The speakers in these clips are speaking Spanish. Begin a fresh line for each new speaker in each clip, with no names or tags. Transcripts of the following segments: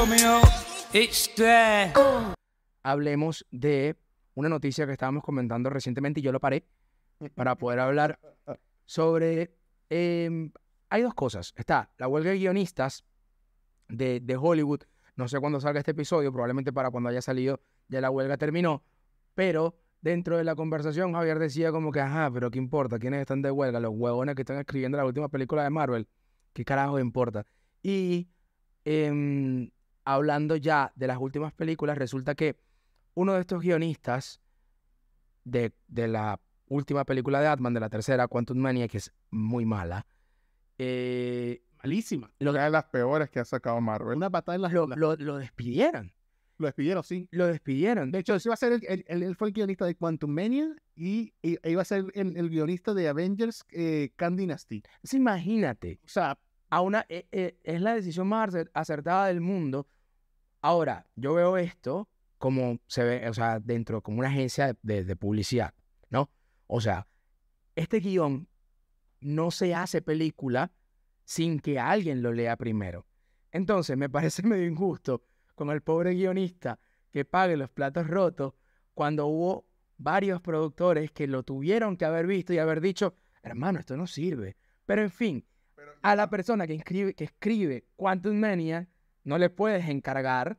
coming Hablemos de una noticia que estábamos comentando recientemente y yo lo paré para poder hablar sobre. Em, hay dos cosas. Está la huelga de guionistas de, de Hollywood. No sé cuándo salga este episodio, probablemente para cuando haya salido ya la huelga terminó. Pero dentro de la conversación Javier decía como que, ajá, pero ¿qué importa? ¿Quiénes están de huelga? Los huevones que están escribiendo la última película de Marvel. ¿Qué carajo importa? Y em, hablando ya de las últimas películas, resulta que uno de estos guionistas de, la última película de Atman de la tercera, Quantum Mania, que es muy mala. Eh, Malísima. Lo, Una de las peores que ha sacado Marvel. Una patada en las lo,
lo, despidieron. Lo despidieron, sí. Lo despidieron. De hecho, a ser él fue el guionista de Quantum Mania y, iba a ser el, guionista de Avengers eh, Khan Dynasty.
imagínate, o sea, a una, eh, eh, es la decisión más acertada del mundo. Ahora, yo veo esto como se ve, o sea, dentro, como una agencia de, publicidad, ¿no? O sea, este guión no se hace película sin que alguien lo lea primero. Entonces, me parece medio injusto con el pobre guionista que pague los platos rotos cuando hubo varios productores que lo tuvieron que haber visto y haber dicho, hermano, esto no sirve. Pero en fin, a la persona que, escribe Quantum Mania, no le puedes encargar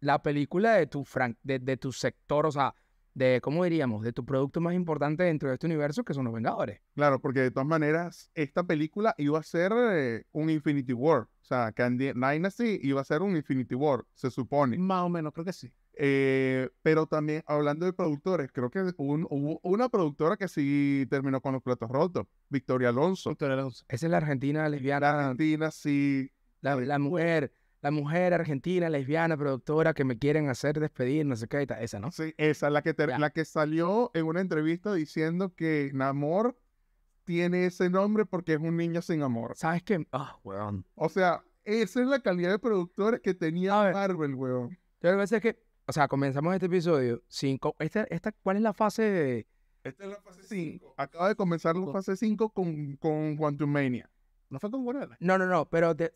la película de tu, fran de, tu sector, o sea, de, ¿cómo diríamos?, de tu producto más importante dentro de este universo, que son los Vengadores. Claro, porque de todas maneras, esta
película iba a ser eh, un Infinity War. O sea, Candy Dynasty iba a ser un Infinity War, se supone. Más o menos, creo que sí. Eh, pero también hablando de productores, creo que hubo una productora que sí terminó con los platos rotos, Victoria Alonso. Victoria
Alonso. Esa es la argentina lesbiana. La argentina, sí. La, eh, mujer, la mujer argentina, lesbiana, productora que me quieren hacer despedir, no sé qué, esa, ¿no? Sí, esa, la que, la que
salió en una entrevista diciendo que Namor tiene ese nombre porque es un niño sin amor. ¿Sabes qué? Ah, weón. O sea, esa es la calidad de productores que tenía
Marvel, weón. Yo a veces que o sea, comenzamos este episodio 5. Esta, ¿Cuál es la fase Esta es la fase 5. Acaba de comenzar la fase 5 con, con Quantum ¿No fue con No, no, no, pero, ¿qué,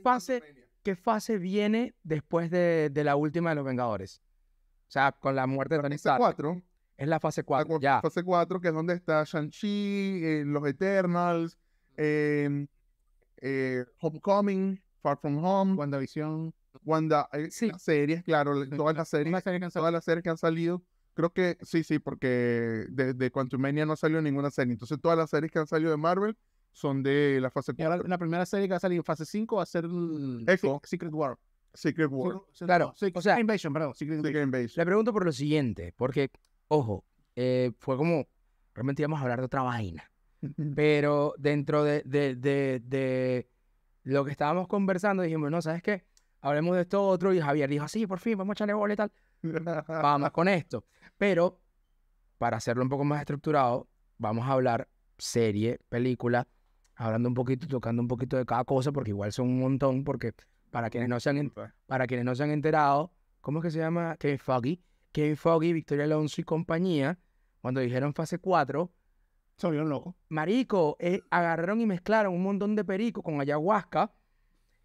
fase, ¿qué fase viene después de, la última de los Vengadores? O sea, con la muerte
de Tony Stark. Es la fase 4, ya. fase 4, que es donde está Shang-Chi, eh, los Eternals, eh, eh, Homecoming, Far From Home, WandaVision cuando sí. las series, claro, todas las series, todas las series que han salido, creo que sí, sí, porque de, de Quantumania no salió ninguna serie. Entonces, todas las series que han salido de Marvel son de la fase 4. la primera serie que ha salido en fase 5 va a ser
Secret War. Secret War. Claro, o sea, Invasion, perdón. Secret, Le pregunto por lo siguiente, porque, ojo, eh, fue como, realmente íbamos a hablar de otra vaina, pero dentro de, de, de, de lo que estábamos conversando dijimos, no, ¿sabes qué? hablemos de esto otro. Y Javier dijo, sí, por fin, vamos a echarle bola y tal. vamos con esto. Pero, para hacerlo un poco más estructurado, vamos a hablar serie, película, hablando un poquito, tocando un poquito de cada cosa, porque igual son un montón, porque para quienes no se han, para quienes no se han enterado, ¿cómo es que se llama? Kevin Foggy. Kevin Foggy, Victoria Alonso y compañía, cuando dijeron fase 4, se volvieron locos. Marico, eh, agarraron y mezclaron un montón de perico con ayahuasca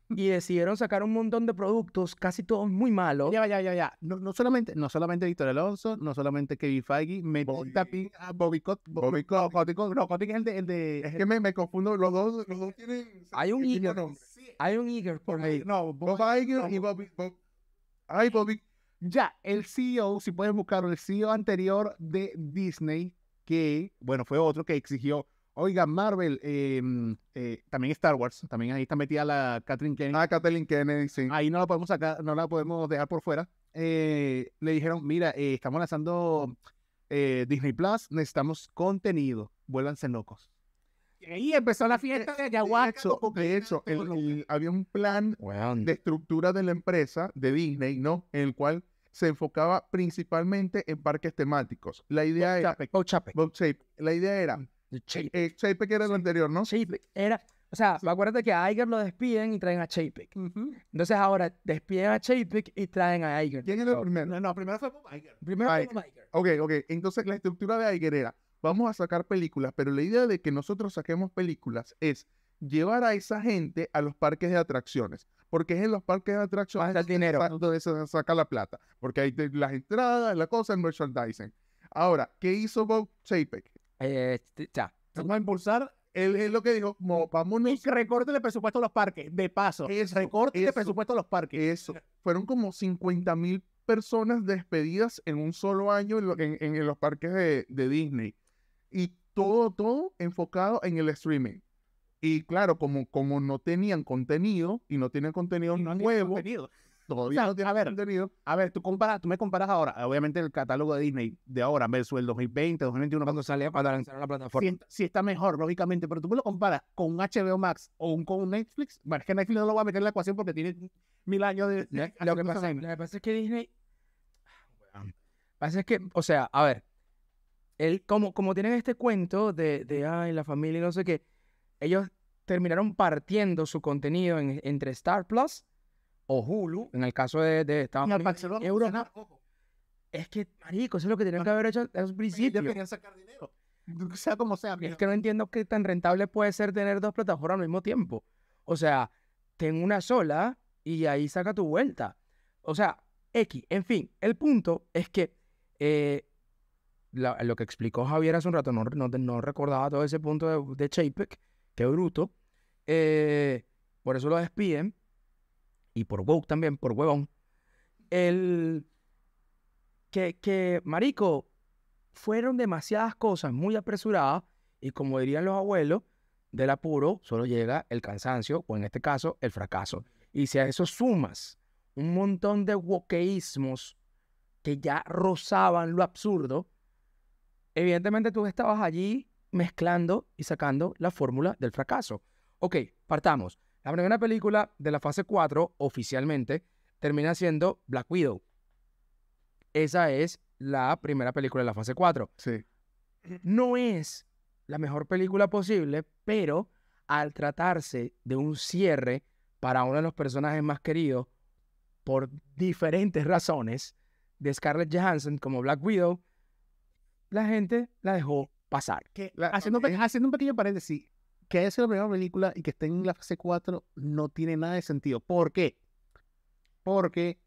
y decidieron sacar un montón de productos, casi todos muy malos. Ya, ya, ya, ya. No, no solamente, no solamente Víctor Alonso,
no solamente Kevin Feige, me Bobicot, a Bobby ah, Cott. Bobby no, es el de, Es que me, me, confundo, los dos, los dos tienen... Hay un eager, hay un eager por ahí. No, Bob Iger y Bobby... Bobby... Ya, el CEO, si puedes buscar el CEO anterior de Disney, que, bueno, fue otro que exigió Oiga, Marvel, em, eh, también Star Wars, también ahí está metida la Catherine Kennedy. Ah, Catherine. Kennedy, sí. Ahí no la podemos sacar, no la podemos dejar por fuera. Eh, le dijeron, mira, eh, estamos lanzando Disney Plus, necesitamos contenido, vuélvanse locos. Y ahí empezó la fiesta de Yahuatl. De hecho, había un plan de estructura de la empresa de Disney, ¿no? En el cual se enfocaba principalmente en parques temáticos. La idea era... La idea era mm. Eh, Chapek
era el anterior, ¿no? era. O sea, acuérdate que a Iger lo despiden y traen a Chapek. Entonces ahora despiden a Chapek y traen a Iger. ¿Quién era el primero? No, no, primero fue Bob Iger. Primero fue
Bob Iger. Ok, ok. Entonces la estructura de Iger era, vamos a sacar películas, pero la idea de que nosotros saquemos películas es llevar a esa gente a los parques de atracciones. Porque es en los parques de atracciones donde, Se, saca la plata. Porque hay las entradas, la cosa, el merchandising. Ahora, ¿qué hizo Bob Chapek? Eh, ya. Vamos a impulsar, él, es lo que dijo, mm. vamos Recorte el presupuesto a los parques, de paso. el recorte de presupuesto a los parques. Eso. Fueron como 50 mil personas despedidas en un solo año en, los parques de, de Disney. Y todo, todo enfocado en el streaming. Y claro, como, como no tenían contenido y no tienen contenido no nuevo, Todavía no tienes a ver, contenido. A ver, tú, comparas, tú me comparas ahora, obviamente el catálogo de Disney de ahora versus el 2020, 2021, cuando salía, cuando lanzaron la plataforma. Si, está mejor, lógicamente, pero tú me lo comparas con un HBO Max o un, con un Netflix. Bueno, es que Netflix no lo voy a meter en la ecuación porque tiene
mil años de. lo, que pasa, lo, que pasa, es que Disney. Ah, pasa es que, o sea, a ver. Él, como, como tienen este cuento de, de la familia y no sé qué, ellos terminaron partiendo su contenido entre Star Plus o Hulu, en el caso de, Estados Unidos, Barcelona, Europa, es que, marico, eso es lo que tenían que haber hecho al principio. querían sacar dinero. sea como sea. Es que no entiendo qué tan rentable puede ser tener dos plataformas al mismo tiempo. O sea, ten una sola y ahí saca tu vuelta. O sea, X. En fin, el punto es que eh, lo que explicó Javier hace un rato, no, no, recordaba todo ese punto de, de Chapek, qué bruto. Eh, por eso lo despiden y por Woke también, por huevón. El que, que, marico, fueron demasiadas cosas muy apresuradas y como dirían los abuelos, del apuro solo llega el cansancio o en este caso el fracaso. Y si a eso sumas un montón de wokeísmos que ya rozaban lo absurdo, evidentemente tú estabas allí mezclando y sacando la fórmula del fracaso. Ok, partamos. La primera película de la fase 4, oficialmente, termina siendo Black Widow. Esa es la primera película de la fase 4. Sí. No es la mejor película posible, pero al tratarse de un cierre para uno de los personajes más queridos, por diferentes razones, de Scarlett Johansson como Black Widow, la gente la dejó pasar. haciendo, eh, haciendo un pequeño paréntesis,
que haya sido la primera película y que esté en la fase 4 no tiene nada de sentido. ¿Por qué? Porque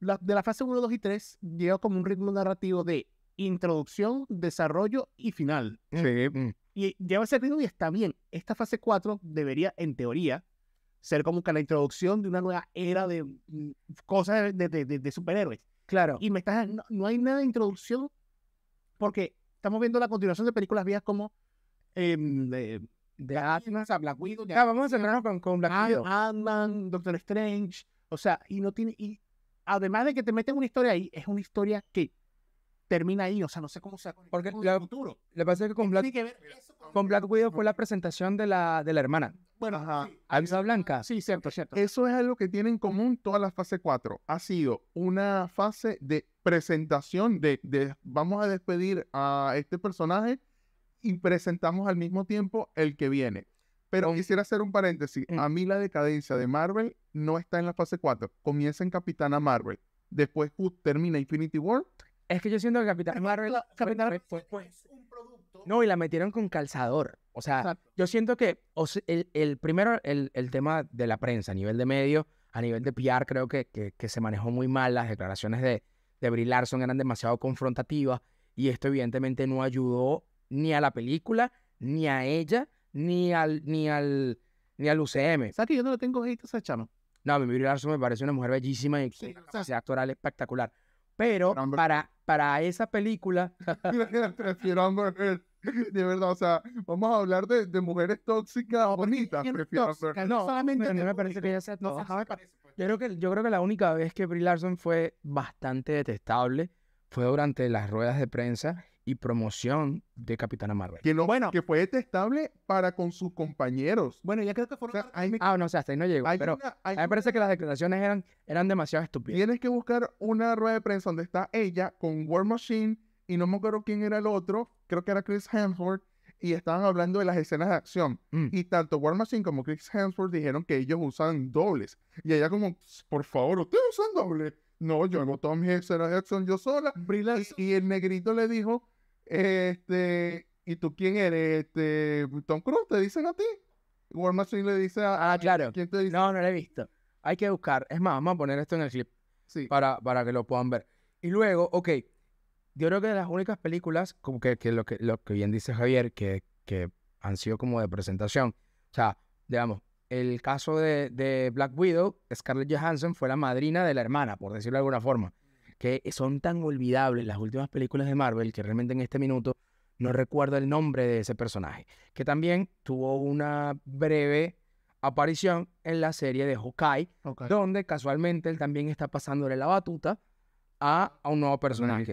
de la fase 1, 2 y 3 llega como un ritmo narrativo de introducción, desarrollo y final. Mm, mm. Y lleva ese ritmo y está bien. Esta fase 4 debería, en teoría, ser como que la introducción de una nueva era de mm, cosas de, superhéroes. Claro. Y me estás, no, hay nada de introducción porque estamos viendo la continuación de películas viejas como em,
de Atlas a Black Widow. Ah, vamos
a cerrarnos con, con Black Widow. Ant-Man, Doctor Strange. O sea, y no tiene. Y además de que te meten una historia ahí, es una historia que termina ahí. O sea, no sé cómo se
Porque con el futuro. Le que que con Black, con, Black Widow fue la presentación de la, de la hermana. Bueno, Ajá. Blanca. Sí, cierto, cierto. Eso es algo que tiene en
común toda la fase 4. Ha sido una fase de presentación de, de vamos a despedir a este personaje y presentamos al mismo tiempo el que viene. Pero quisiera hacer un paréntesis. Mm. A mí la decadencia de Marvel no está en la fase 4. Comienza en Capitana Marvel. Después termina Infinity War. Es que yo siento que
Capitana Marvel... fue, un producto. No, y la metieron con calzador. O sea, yo siento que el, primero, el, tema de la prensa a nivel de medio, a nivel de PR, creo que, que, se manejó muy mal. Las declaraciones de, de Brie Larson eran demasiado confrontativas y esto evidentemente no ayudó ni a la película, ni a ella, ni al, ni al, ni al UCM. ¿Sabes que yo no le tengo hate a esa chama? No, Brie Larson me parece una mujer bellísima y sí, una actoral espectacular. Pero para, para esa película...
prefiero Amber Heard. De verdad, o sea, vamos a hablar de, mujeres tóxicas o bonitas. Prefiero a No, solamente no, me parece que pues. ella sea ha tóxica.
Parece, yo, creo que, yo creo que la única vez que Brie Larson fue bastante detestable fue durante las ruedas de prensa y promoción de Capitana Marvel. Que, lo, bueno, que fue detestable para con sus compañeros. Bueno, ya creo que fueron... ah, no, o sea, hasta ahí no llegó. pero a mí me parece que las declaraciones
eran, eran demasiado estúpidas. Tienes que buscar una rueda de prensa donde está ella con War Machine y no me acuerdo quién era el otro, creo que era Chris Hemsworth, y estaban hablando de las escenas de acción. Mm. Y tanto War Machine como Chris Hemsworth dijeron que ellos usan dobles. Y ella como, por favor, ¿ustedes usan dobles? No, yo hago todas mis escenas de acción yo sola. Y, y el negrito le dijo, este, ¿y tú quién eres? Este, Tom Cruise,
te dicen a ti. War Machine le dice a. claro. No, no lo he visto. Hay que buscar. Es más, vamos a poner esto en el clip. Sí. Para, para que lo puedan ver. Y luego, ok. Yo creo que de las únicas películas, como que, lo, que lo que bien dice Javier, que, que han sido como de presentación. O sea, digamos, el caso de, de Black Widow, Scarlett Johansson fue la madrina de la hermana, por decirlo de alguna forma que son tan olvidables las últimas películas de Marvel que realmente en este minuto no recuerdo el nombre de ese personaje, que también tuvo una breve aparición en la serie de Hawkeye, donde casualmente él también está pasándole la batuta a, un nuevo personaje.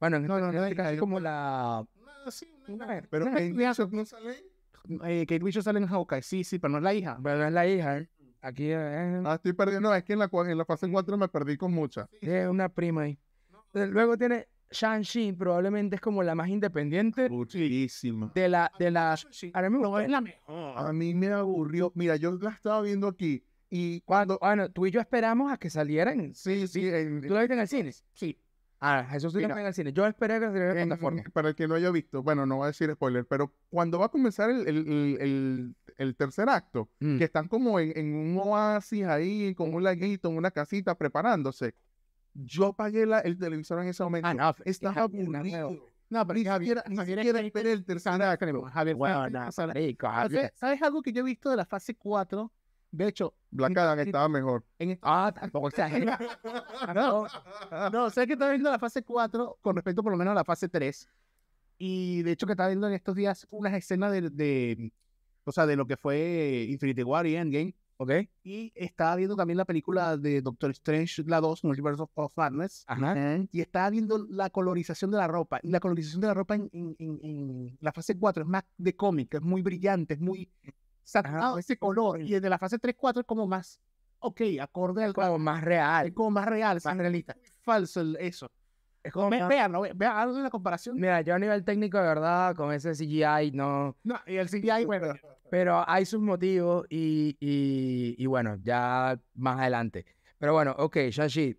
Bueno, en este este es como la...
Sí, pero Kate no sale... Eh, Kate Bishop sale en Hawkeye, sí, sí, pero no es la hija. Pero es la hija, ¿eh? Aquí eh, Ah, estoy perdiendo.
No, es que en la, fase 4 me perdí con mucha. Es una prima ahí. Luego tiene Shang-Chi, probablemente es como la más independiente. Muchísima. Ah, ah, de la. De
es la mejor. A mí me aburrió. Mira, yo la estaba viendo aquí. Y cuando. Bueno, tú y yo esperamos a que salieran. Sí, sí. ¿Tú la viste en el cine? Sí. Ah, eso sí en el cine. Yo esperé que saliera en plataforma. Para el que no haya visto, bueno, no voy a decir spoiler, pero cuando va a comenzar el, el tercer acto, que mm. están como en, un oasis ahí, con un laguito, en una casita, preparándose. Yo pagué la, el televisor en ese ah, momento. Ah, no, Estaba aburrido. No, pero ni Javier, siquiera, ni el tercer acto. Javier, bueno, ¿Sabes algo que yo he visto de la fase 4? De hecho, Black Adam este estaba mejor. Este ah, tampoco no, no, sé que estaba viendo la fase 4 con respecto por lo menos a la fase 3. Y de hecho que está viendo en estos días unas escenas de o sea, de lo que fue Infinity War y Endgame. ¿ok? Y estaba viendo también la película de Doctor Strange, la 2, Multiverse of Madness. Ajá. ¿eh? Y estaba viendo la colorización de la ropa. Y la colorización de la ropa en, la fase 4 es más de cómic, es muy brillante, es muy saturado ese color. Y desde la fase 3-4 es como más, ok,
acorde al... Como más real. Es como más real, más realista. Falso eso. Es como vean, no, vean la comparación. Mira, yo a nivel técnico, de verdad, con ese CGI no. No, y el CGI, bueno. Pero hay sus motivos y, y, bueno, ya más adelante. Pero bueno, ok, Shashi,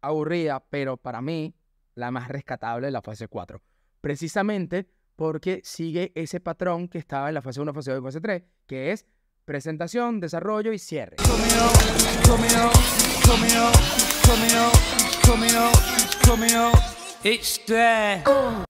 aburrida, pero para mí la más rescatable de la fase 4. Precisamente porque sigue ese patrón que estaba en la fase 1, fase 2 y fase 3, que es presentación, desarrollo y cierre. It's there. Oh.